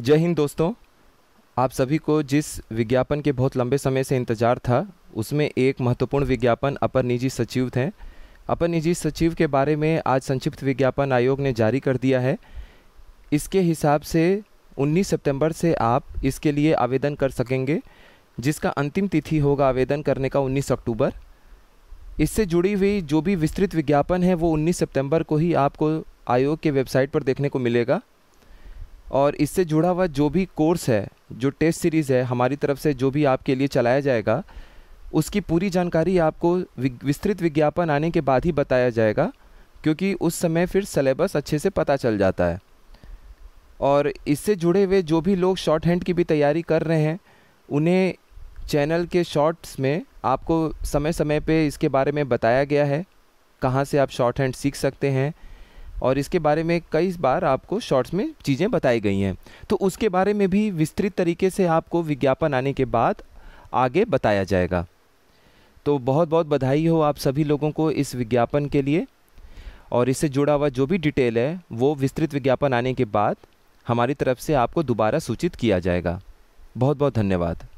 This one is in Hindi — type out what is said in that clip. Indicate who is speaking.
Speaker 1: जय हिंद दोस्तों आप सभी को जिस विज्ञापन के बहुत लंबे समय से इंतज़ार था उसमें एक महत्वपूर्ण विज्ञापन अपर निजी सचिव थे अपर निजी सचिव के बारे में आज संक्षिप्त विज्ञापन आयोग ने जारी कर दिया है इसके हिसाब से 19 सितंबर से आप इसके लिए आवेदन कर सकेंगे जिसका अंतिम तिथि होगा आवेदन करने का 19 अक्टूबर इससे जुड़ी हुई जो भी विस्तृत विज्ञापन है वो 19 सितंबर को ही आपको आयोग के वेबसाइट पर देखने को मिलेगा और इससे जुड़ा हुआ जो भी कोर्स है जो टेस्ट सीरीज़ है हमारी तरफ से जो भी आपके लिए चलाया जाएगा उसकी पूरी जानकारी आपको विस्तृत विज्ञापन आने के बाद ही बताया जाएगा क्योंकि उस समय फिर सलेबस अच्छे से पता चल जाता है और इससे जुड़े हुए जो भी लोग शॉर्ट हैंड की भी तैयारी कर रहे हैं उन्हें चैनल के शॉर्ट्स में आपको समय समय पे इसके बारे में बताया गया है कहाँ से आप शॉर्ट हैंड सीख सकते हैं और इसके बारे में कई बार आपको शॉर्ट्स में चीज़ें बताई गई हैं तो उसके बारे में भी विस्तृत तरीके से आपको विज्ञापन आने के बाद आगे बताया जाएगा तो बहुत बहुत बधाई हो आप सभी लोगों को इस विज्ञापन के लिए और इससे जुड़ा हुआ जो भी डिटेल है वो विस्तृत विज्ञापन आने के बाद हमारी तरफ से आपको दोबारा सूचित किया जाएगा बहुत बहुत धन्यवाद